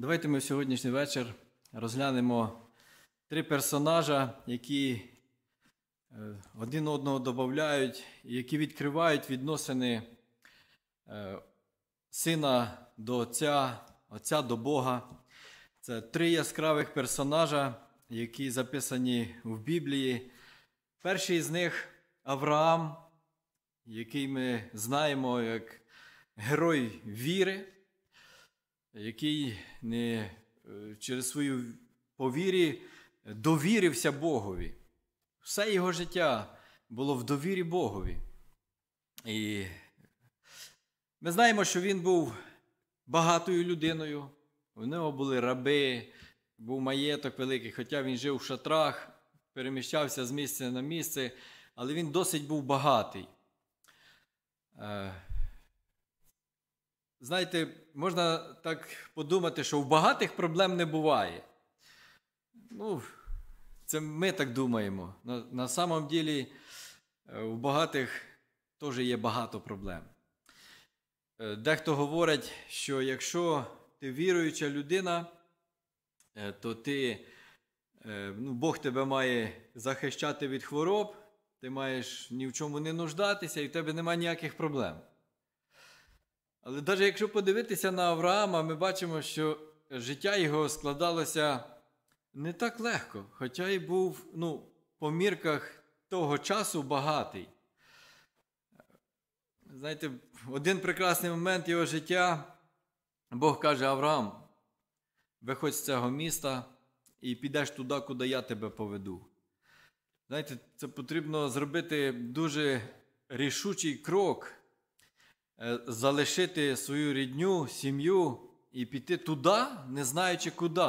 Давайте ми в сьогоднішній вечір розглянемо три персонажа, які е, один одного додають, які відкривають відносини е, сина до отця, отця до Бога. Це три яскравих персонажа, які записані в Біблії. Перший з них Авраам, який ми знаємо як герой віри який не е, через свою повірі е, довірився Богові. Все його життя було в довірі Богові. І ми знаємо, що він був багатою людиною, у нього були раби, був маєток великий, хоча він жив у шатрах, переміщався з місця на місце, але він досить був багатий. Е, знаєте, можна так подумати, що в багатих проблем не буває. Ну, це ми так думаємо. На, на самом ділі, у е, багатих теж є багато проблем. Е, дехто говорить, що якщо ти віруюча людина, е, то ти, ну, Бог тебе має захищати від хвороб, ти маєш ні в чому не нуждатися, і в тебе немає ніяких проблем. Але навіть якщо подивитися на Авраама, ми бачимо, що життя його складалося не так легко, хоча й був ну, по мірках того часу багатий. Знаєте, один прекрасний момент його життя, Бог каже Авраам, виходь з цього міста і підеш туди, куди я тебе поведу. Знаєте, це потрібно зробити дуже рішучий крок. Е, залишити свою рідню, сім'ю і піти туди, не знаючи куди.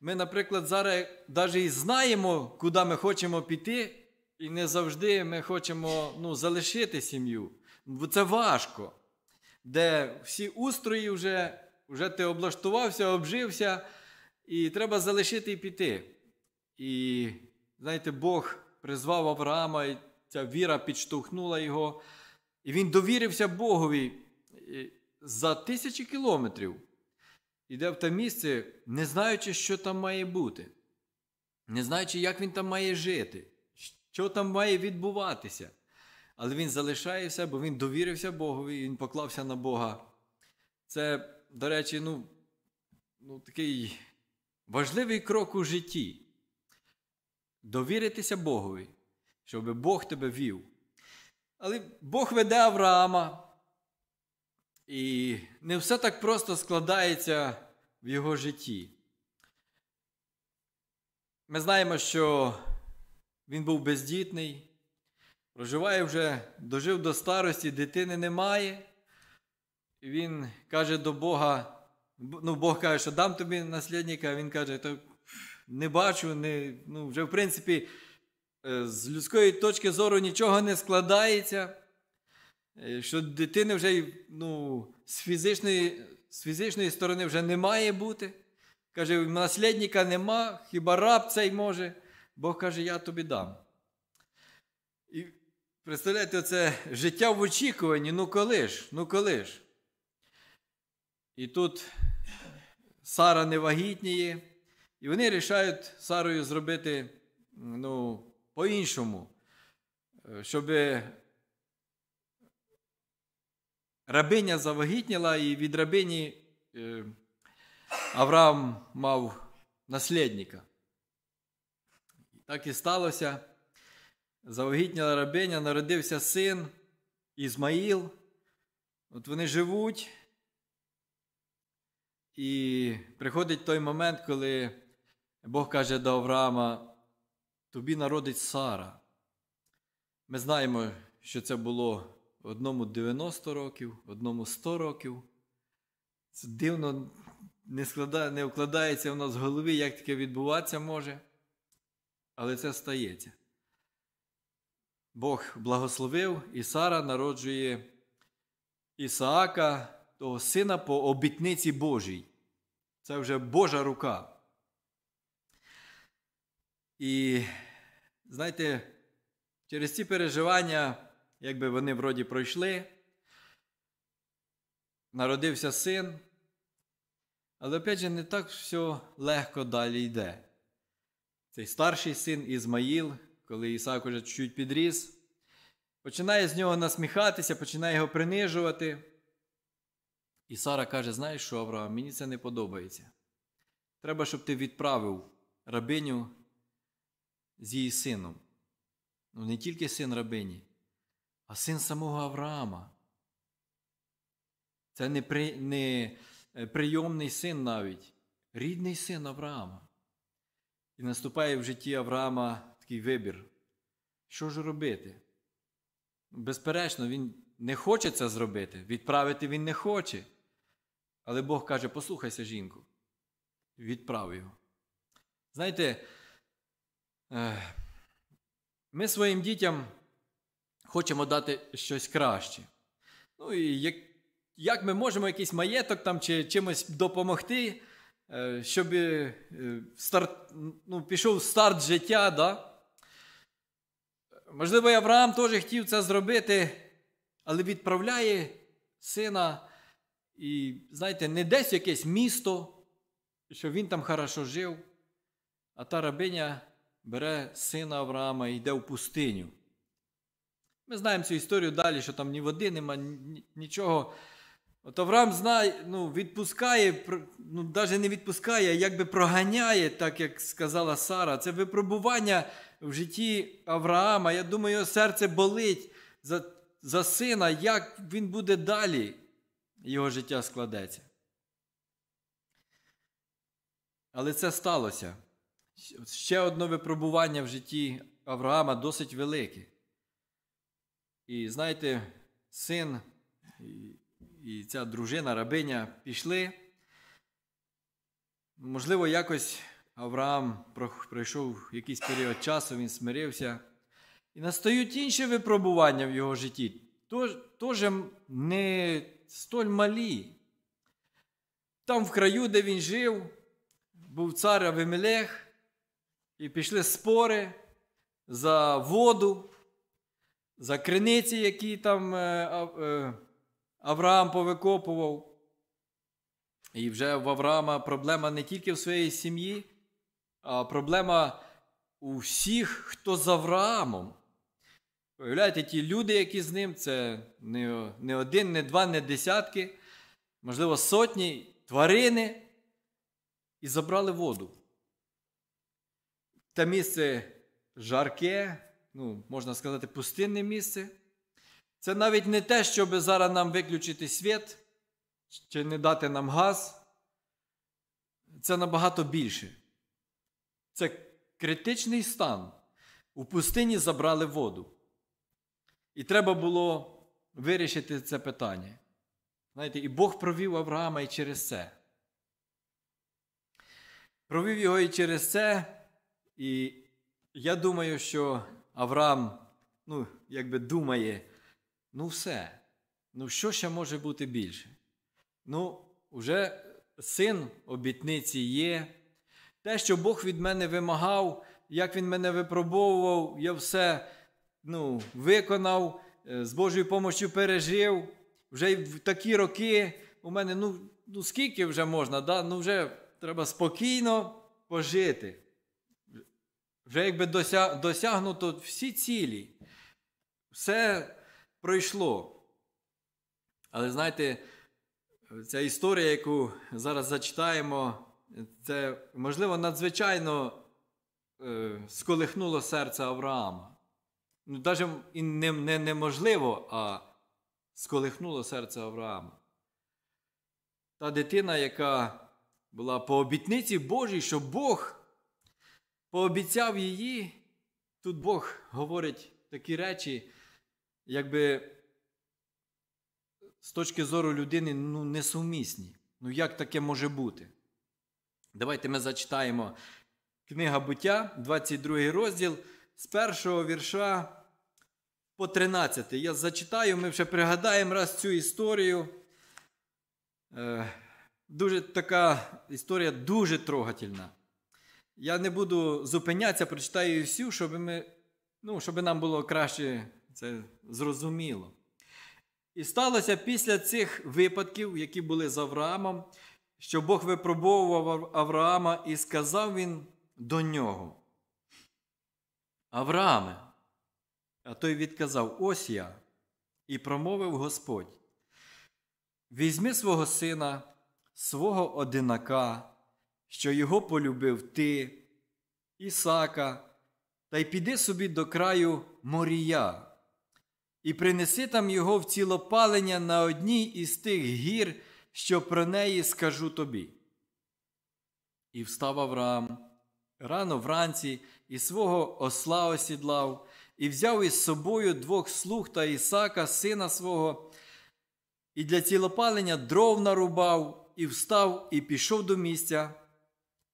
Ми, наприклад, зараз навіть і знаємо, куди ми хочемо піти, і не завжди ми хочемо ну, залишити сім'ю. це важко. Де всі устрої вже вже ти облаштувався, обжився, і треба залишити і піти. І знаєте, Бог призвав Авраама, і ця віра підштовхнула його. І він довірився Богові е, за тисячі кілометрів. Іде в те місце, не знаючи, що там має бути, не знаючи, як він там має жити, що там має відбуватися. Але він залишається, бо він довірився Богові, він поклався на Бога. Це, до речі, ну, ну, такий важливий крок у житті довіритися Богові, щоб Бог тебе вів. Але Бог веде Авраама. І не все так просто складається в його житті. Ми знаємо, що він був бездітний, проживає вже, дожив до старості, дитини немає. І Він каже до Бога, ну Бог каже, що дам тобі наслідника, а він каже, то не бачу, не, ну вже в принципі. Е, з людської точки зору нічого не складається, е, що дитини вже ну, з фізичної з фізичної сторони вже не має бути. Каже, наслідника нема, хіба раб цей може, Бог каже, я тобі дам. І представляєте, це життя в очікуванні, ну коли ж, ну коли ж. І тут Сара не вагітніє, і вони рішають Сарою зробити ну, по-іншому, е, щоб рабиня завагітніла, і від рабині е, Авраам мав наслідника. Так і сталося. Завагітніла рабиня, народився син Ізмаїл. От вони живуть. І приходить той момент, коли Бог каже до Авраама, тобі народить Сара. Ми знаємо, що це було одному 90 років, одному 100 років. Це дивно не складає, не вкладається в нас в голові, як таке відбуватися може. Але це стається. Бог благословив, і Сара народжує Ісаака, того сина по обітниці Божій. Це вже Божа рука. І, знаєте, через ці переживання, якби вони вроді пройшли, народився син, але опять же не так все легко далі йде. Цей старший син Ізмаїл, коли Ісак уже чуть-чуть підріс, починає з нього насміхатися, починає його принижувати. І Сара каже: Знаєш що, Авраам, мені це не подобається. Треба, щоб ти відправив рабиню з її сином. Ну, не тільки син рабині, а син самого Авраама. Це не, при, не е, прийомний син навіть, рідний син Авраама. І наступає в житті Авраама такий вибір. Що ж робити? Безперечно, він не хоче це зробити, відправити він не хоче. Але Бог каже: послухайся жінку, відправ його. Знаєте, ми своїм дітям хочемо дати щось краще. Ну і як як ми можемо якийсь маєток там чи чимось допомогти, е, щоб е, старт, ну, пішов старт життя. да? Можливо, Авраам теж хотів це зробити, але відправляє сина і, знаєте, не десь якесь місто, щоб він там хорошо жив, а та рабиня бере сина Авраама і йде в пустиню. Ми знаємо цю історію далі, що там ні води, нема, нічого. От Авраам знає, ну, відпускає, ну, навіть не відпускає, а якби проганяє, так як сказала Сара. Це випробування в житті Авраама. Я думаю, його серце болить за, за сина, як він буде далі, його життя складеться. Але це сталося ще одне випробування в житті Авраама досить велике. І знаєте, син і, ця дружина рабиня пішли. Можливо, якось Авраам пройшов якийсь період часу, він смирився. І настають інші випробування в його житті, теж не столь малі. Там, в краю, де він жив, був цар Авимелех, і пішли спори за воду, за криниці, які там е, е, Авраам повикопував. І вже в Авраама проблема не тільки в своїй сім'ї, а проблема у всіх, хто з Авраамом. Уявляєте, ті люди, які з ним, це не не один, не два, не десятки, можливо, сотні тварини, і забрали воду. Те місце жарке, ну, можна сказати, пустинне місце. Це навіть не те, щоб зараз нам виключити світ чи не дати нам газ. Це набагато більше. Це критичний стан. У пустині забрали воду. І треба було вирішити це питання. Знаєте, І Бог провів Авраама і через це. Провів його і через це. І я думаю, що Авраам ну, якби думає, ну все, ну що ще може бути більше? Ну, вже син обітниці є. Те, що Бог від мене вимагав, як він мене випробовував, я все ну, виконав, е, з Божою помощю пережив. Вже в такі роки у мене ну, ну скільки вже можна, да? ну вже треба спокійно пожити. Вже якби дося... досягнуто всі цілі, все пройшло. Але знаєте, ця історія, яку зараз зачитаємо, це, можливо, надзвичайно е, сколихнуло серце Авраама. Ну, Навіть і не, не, неможливо, а сколихнуло серце Авраама. Та дитина, яка була по обітниці Божій, що Бог пообіцяв її, тут Бог говорить такі речі, якби з точки зору людини ну, несумісні. Ну, як таке може бути? Давайте ми зачитаємо книга буття, 22 розділ з першого вірша по 13. Я зачитаю, ми вже пригадаємо раз цю історію. Е, дуже така історія дуже трогательна. Я не буду зупинятися, прочитаю всю, щоб ми, ну, щоб нам було краще це зрозуміло. І сталося після цих випадків, які були з Авраамом, що Бог випробовував Авраама і сказав він до нього. Аврааме, а той відказав: Ось я, і промовив Господь: Візьми свого сина, свого одинака що його полюбив ти, Ісака, та й піди собі до краю морія, і принеси там його в цілопалення на одній із тих гір, що про неї скажу тобі. І встав Авраам рано вранці і свого осла осідлав, і взяв із собою двох слуг та Ісака, сина свого, і для цілопалення дров нарубав, і встав, і пішов до місця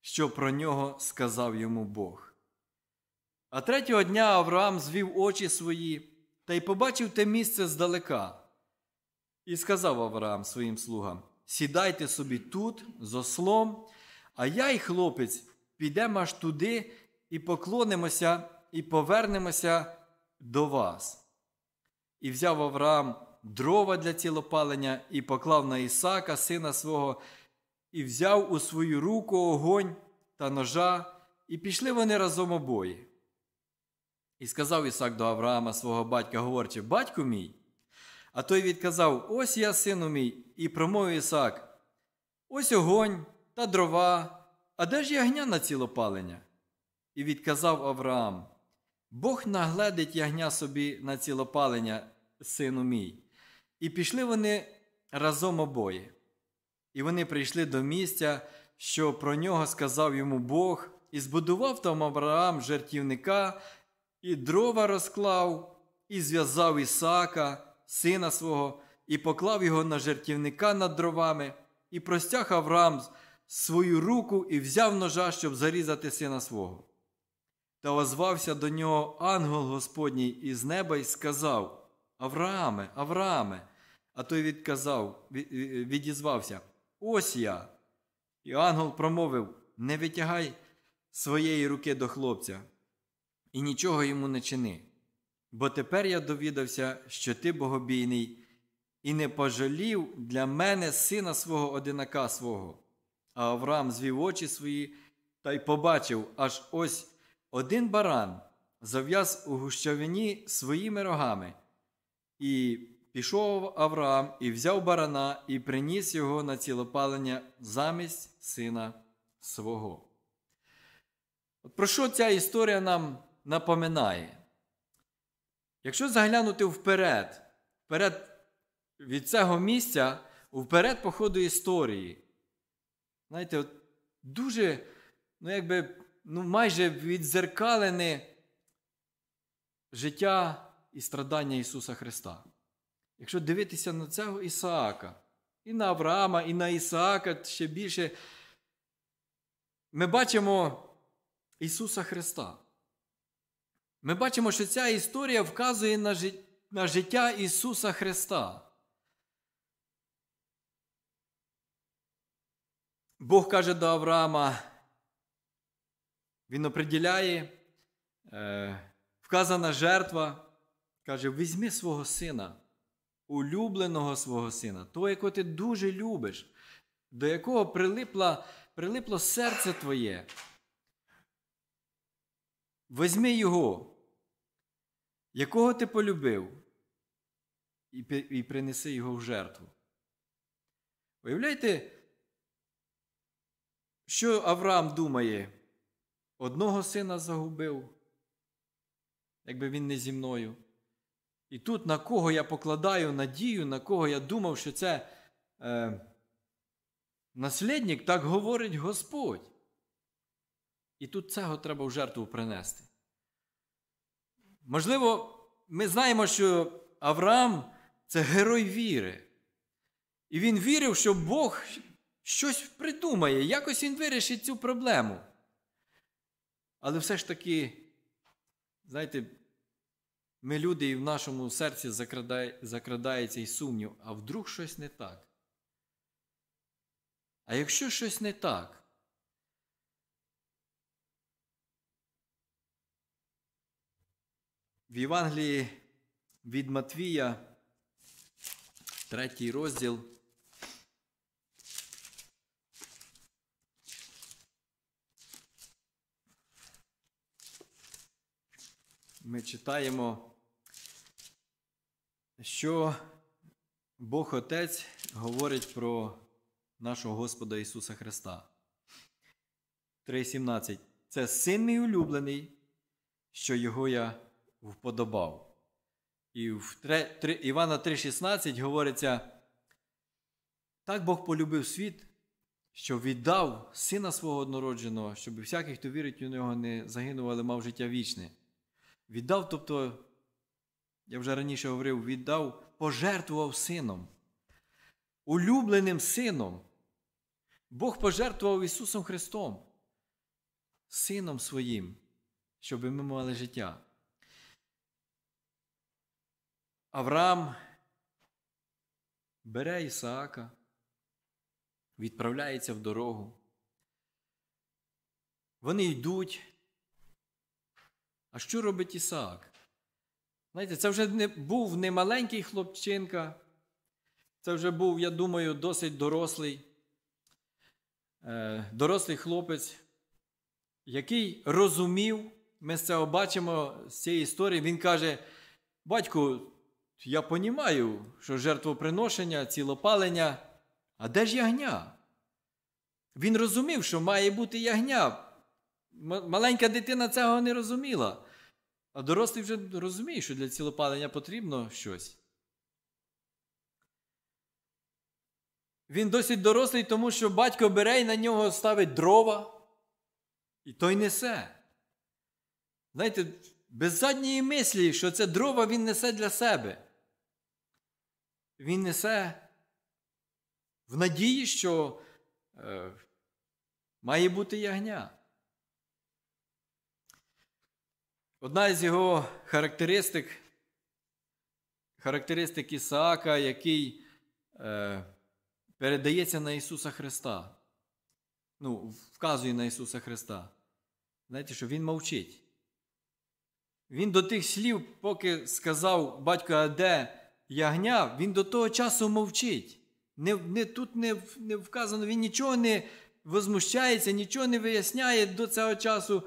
що про нього сказав йому Бог. А третього дня Авраам звів очі свої та й побачив те місце здалека. І сказав Авраам своїм слугам: Сідайте собі тут, з ослом, а я й хлопець підемо аж туди і поклонимося, і повернемося до вас. І взяв Авраам дрова для цілопалення і поклав на Ісака, сина свого і взяв у свою руку огонь та ножа, і пішли вони разом обоє. І сказав Ісак до Авраама свого батька, говорячи, батьку мій. А той відказав: Ось я, сину мій, і промовив Ісак, ось огонь та дрова, а де ж ягня на цілопалення? І відказав Авраам: Бог нагледить ягня собі на цілопалення, сину мій. І пішли вони разом обоє. І вони прийшли до місця, що про нього сказав йому Бог, і збудував там Авраам жертівника, і дрова розклав, і зв'язав Ісака, сина свого, і поклав його на жертівника над дровами, і простяг Авраам свою руку і взяв ножа, щоб зарізати сина свого. Та озвався до нього ангел Господній із неба і сказав Аврааме, Аврааме. А той відказав, відізвався Ось я. І ангел промовив Не витягай своєї руки до хлопця і нічого йому не чини. Бо тепер я довідався, що ти богобійний, і не пожалів для мене сина свого одинака свого. А Авраам звів очі свої та й побачив аж ось один баран зав'яз у гущавині своїми рогами. І Пішов Авраам і взяв барана, і приніс його на цілопалення замість сина свого. От Про що ця історія нам напоминає? Якщо заглянути вперед, вперед від цього місця, вперед по ходу історії, знаєте, от дуже, ну якби, ну майже відзеркалене життя і страдання Ісуса Христа. Якщо дивитися на цього Ісаака, і на Авраама, і на Ісаака ще більше, ми бачимо Ісуса Христа. Ми бачимо, що ця історія вказує на життя Ісуса Христа. Бог каже до Авраама, Він определяє е, вказана жертва, каже: візьми свого сина улюбленого свого сина, того, якого ти дуже любиш, до якого прилипла, прилипло серце твоє. Возьми його, якого ти полюбив, і принеси його в жертву. Уявляйте, що Авраам думає? Одного сина загубив, якби він не зі мною. І тут на кого я покладаю надію, на кого я думав, що це е, наслідник, так говорить Господь. І тут цього треба в жертву принести. Можливо, ми знаємо, що Авраам це герой віри. І він вірив, що Бог щось придумає, якось він вирішить цю проблему. Але все ж таки, знаєте, ми люди, і в нашому серці закрадає, закрадається і сумнів, а вдруг щось не так. А якщо щось не так, в Євангелії від Матвія, третій розділ. Ми читаємо що Бог Отець говорить про нашого Господа Ісуса Христа. 3.17. Це син мій улюблений, що Його я вподобав. І в 3, 3, Івана 3,16 говориться. Так Бог полюбив світ, що віддав сина свого однородженого, щоб всякий, хто вірить у нього, не загинув, але мав життя вічне. Віддав, тобто я вже раніше говорив, віддав, пожертвував сином. Улюбленим сином. Бог пожертвував Ісусом Христом, Сином Своїм, щоб ми мали життя. Авраам бере Ісаака, відправляється в дорогу. Вони йдуть. А що робить Ісаак? Знаєте, це вже не, був не маленький хлопчинка, це вже був, я думаю, досить дорослий, е, дорослий хлопець, який розумів, ми це бачимо з цієї історії. Він каже: батьку, я розумію, що жертвоприношення, цілопалення, а де ж ягня? Він розумів, що має бути ягня. Маленька дитина цього не розуміла. А дорослий вже розуміє, що для цілопалення потрібно щось. Він досить дорослий, тому що батько бере і на нього ставить дрова, і той несе. Знаєте, без задньої мислі, що це дрова він несе для себе. Він несе в надії, що е, має бути ягня. Одна з його характеристик, характеристик Ісаака, який е, передається на Ісуса Христа, ну, вказує на Ісуса Христа. Знаєте, що Він мовчить. Він до тих слів, поки сказав батько де ягня, він до того часу мовчить. Не, не, Тут не не вказано, він нічого не возмущається, нічого не виясняє до цього часу,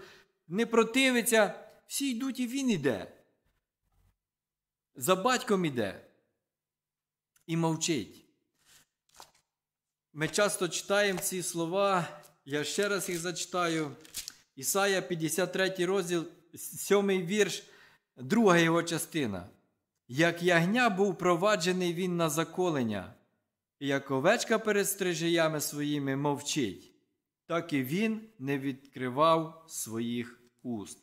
не противиться всі йдуть і він іде. За батьком іде і мовчить. Ми часто читаємо ці слова, я ще раз їх зачитаю. Ісая 53 розділ, 7 вірш, друга його частина. Як ягня був проваджений він на заколення, і як овечка перед стрижеями своїми мовчить, так і він не відкривав своїх уст.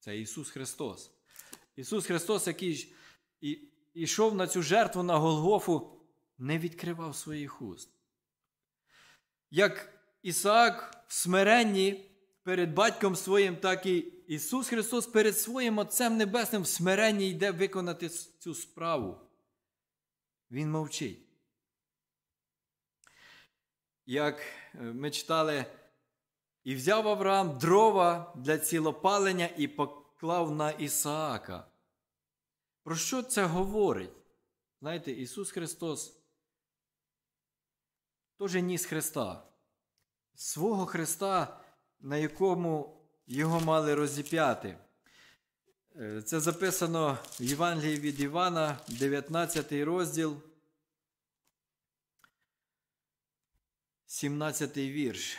Це Ісус Христос. Ісус Христос, який і, йшов на цю жертву на Голгофу, не відкривав своїх уст. Як Ісаак в смиренні перед батьком своїм, так і Ісус Христос перед своїм Отцем Небесним в смиренні йде виконати цю справу. Він мовчить. Як е, ми читали і взяв Авраам дрова для цілопалення і поклав на Ісаака. Про що це говорить? Знаєте, Ісус Христос теж ніс Христа, свого Христа, на якому його мали розіп'яти. Е, це записано в Євангелії від Івана, 19 розділ, 17 вірш.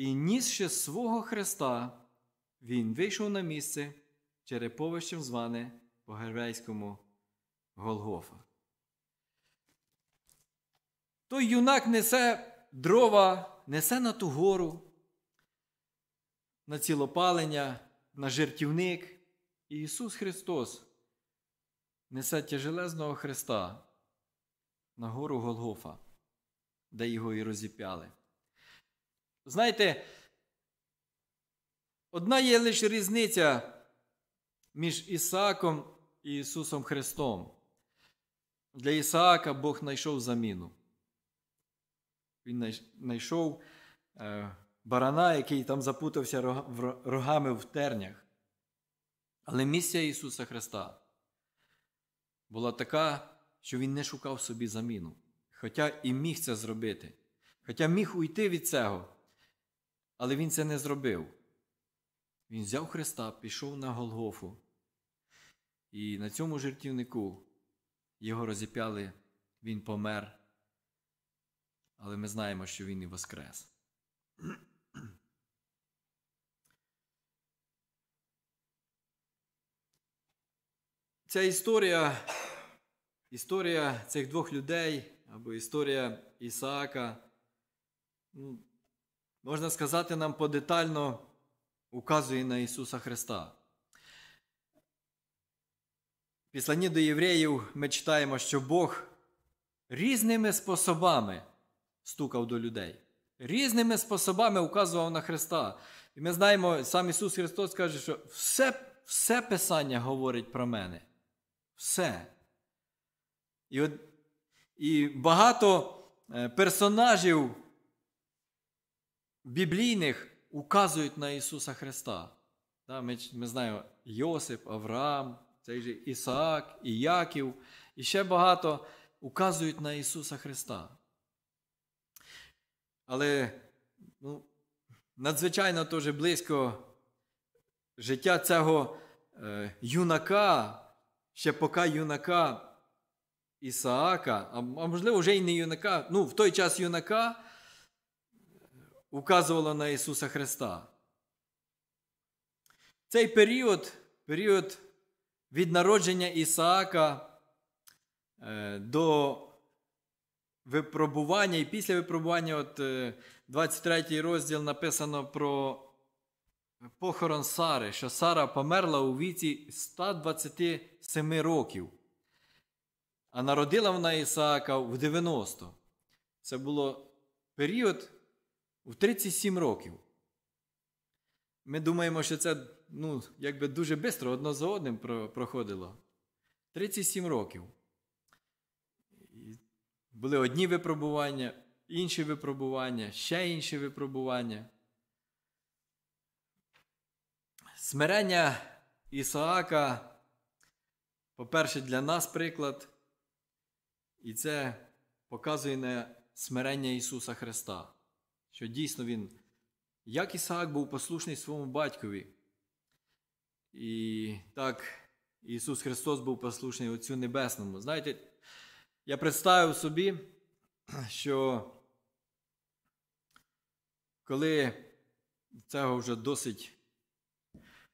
І нісши свого Христа, він вийшов на місце череповищем зване по герейському Голгофа. Той юнак несе дрова, несе на ту гору, на цілопалення, на жертівник. І Ісус Христос несе тяжелезного Христа на гору Голгофа, де його і розіп'яли. Знаєте, одна є лише різниця між Ісааком і Ісусом Христом. Для Ісаака Бог знайшов заміну. Він знайшов е, барана, який там запутався рогами в тернях. Але місія Ісуса Христа була така, що Він не шукав собі заміну. Хоча і міг це зробити. Хоча міг уйти від цього, але він це не зробив. Він взяв Христа, пішов на Голгофу. І на цьому жертівнику його розіп'яли, він помер. Але ми знаємо, що він і воскрес. Ця історія, історія цих двох людей або історія Ісаака. ну, можна сказати, нам подетально указує на Ісуса Христа. Післані до євреїв ми читаємо, що Бог різними способами стукав до людей, різними способами указував на Христа. І ми знаємо, сам Ісус Христос каже, що все, все Писання говорить про мене. Все. І от, і багато е, персонажів біблійних указують на Ісуса Христа. Ми ми знаємо Йосип, Авраам, цей же Ісаак, Іяків, і ще багато указують на Ісуса Христа. Але ну, надзвичайно теж близько життя цього е, юнака, ще поки юнака Ісаака, а, а можливо, вже й не юнака, ну в той час юнака, указувала на Ісуса Христа. Цей період, період від народження Ісаака е, до випробування і після випробування, от 23 е, розділ написано про похорон Сари, що Сара померла у віці 127 років. А народила вона Ісаака в 90. Це було період у 37 років. Ми думаємо, що це ну, якби дуже швидко одно за одним проходило. 37 років. Були одні випробування, інші випробування, ще інші випробування. Смирення Ісаака, по-перше, для нас приклад. І це показує на смирення Ісуса Христа що дійсно він, як Ісаак, був послушний своєму батькові. І так Ісус Христос був послушний Отцю Небесному. Знаєте, я представив собі, що коли цього вже досить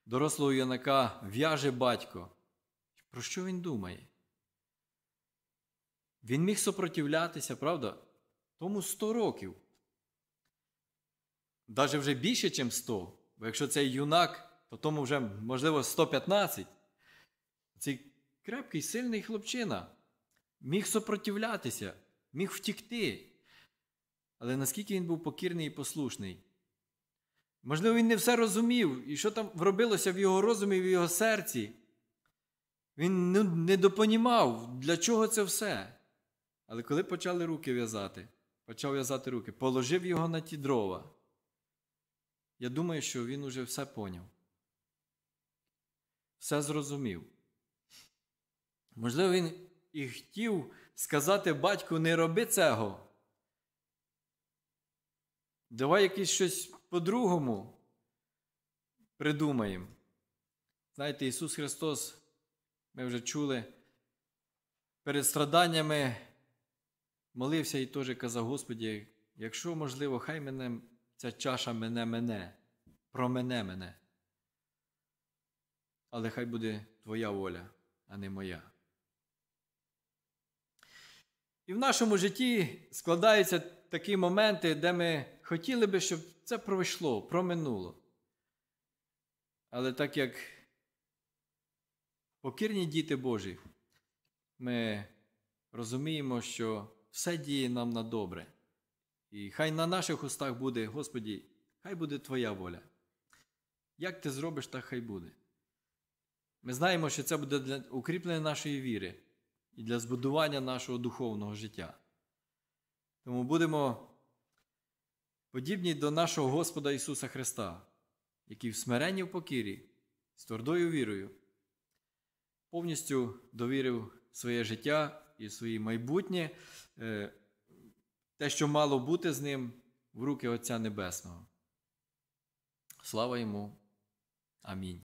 дорослого юнака в'яже батько, про що він думає? Він міг сопротивлятися, правда? Тому 100 років навіть вже більше, ніж 100. Бо якщо цей юнак, то тому вже, можливо, 115. Цей крепкий, сильний хлопчина міг супротивлятися, міг втікти. Але наскільки він був покірний і послушний? Можливо, він не все розумів, і що там робилося в його розумі, в його серці. Він ну, не допонімав, для чого це все. Але коли почали руки в'язати, почав в'язати руки, положив його на ті дрова. Я думаю, що він уже все поняв. Все зрозумів. Можливо, він і хотів сказати батьку, не роби цього. Давай якесь щось по-другому придумаємо. Знаєте, Ісус Христос, ми вже чули, перед страданнями молився і теж казав, Господі, якщо можливо, хай мене ця чаша мене мене, промене мене. Але хай буде твоя воля, а не моя. І в нашому житті складаються такі моменти, де ми хотіли би, щоб це пройшло, проминуло. Але так як покірні діти Божі, ми розуміємо, що все діє нам на добре. І хай на наших устах буде, Господі, хай буде Твоя воля. Як ти зробиш, так хай буде. Ми знаємо, що це буде для укріплення нашої віри і для збудування нашого духовного життя. Тому будемо подібні до нашого Господа Ісуса Христа, який в смиренні в покірі, з твердою вірою, повністю довірив своє життя і своє майбутнє. Е, те, що мало бути з ним, в руки Отця Небесного. Слава йому. Амінь.